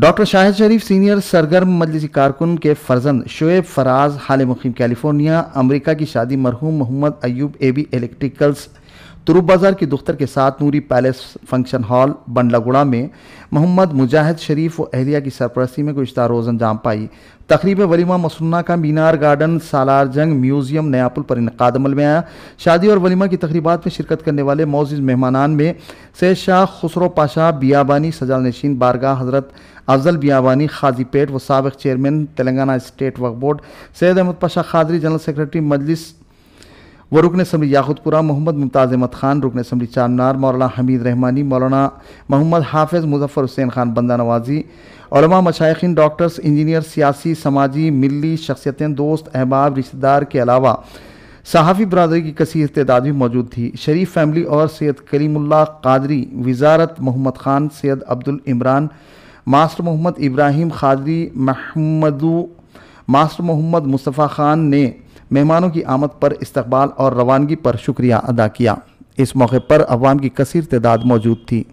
doctor Shahid Sharif senior सरगर्म मजलिस कारकुन के फर्जंद शुएब फराज हाल मुखीम कैलिफोर्निया अमेरिका की शादी मरहूम Mohammed Ayub A B electricals Turup Bazaar की दुख्तर के साथ Noori palace function hall Bandlaguda में मोहम्मद मुजाहिद शरीफ व अहलिया की सरपरस्ती में गुजतः रोज़ अंजाम पाई तकरीब वलीमा मसन्ना का मीनार गार्डन सालार जंग म्यूज़ियम नयापुल पर इनका अमल में आया शादी और वलीमा की तकरीबा में शिरकत करने वाले मौजूद मेहमानान में सैद शाह खुसरो पाशा बियाबानी सजाल नशीन बारगाह हज़रत अफजल बियाबानी पेट व सबक chairman Telangana state Waqf board Syed Ahmed Pasha Quadri general secretary Majlis व रुकन असम्बली याकुतपुरा मोहम्मद मुमताज़ अहमद खान रुकन असम्बली चारनार मौलाना हमीद रहमानी मौलाना मोहम्मद हाफिज़ मुजफ़र हुसैन खान बंदा नवाजी ओलमा मशाइन डॉक्टर्स इंजीनियर सियासी समाजी मिली शख्सियतें दोस्त अहबाब रिश्तेदार के अलावा सहाफ़ी बरदरी की कसीर तदाद भी मौजूद थी शरीफ फैमिली और सैद कलीमुल्ला कादरी वजारत मोहम्मद ख़ान सैद अब्दुल इमरान मास्टर मोहम्मद इब्राहिम खादरी महमदू मास्टर मोहम्मद मुस्तफ़ा ख़ान ने मेहमानों की आमद पर इस्तबाल और रवानगी पर शुक्रिया अदा किया इस मौके पर अवाम की कसर तदाद मौजूद थी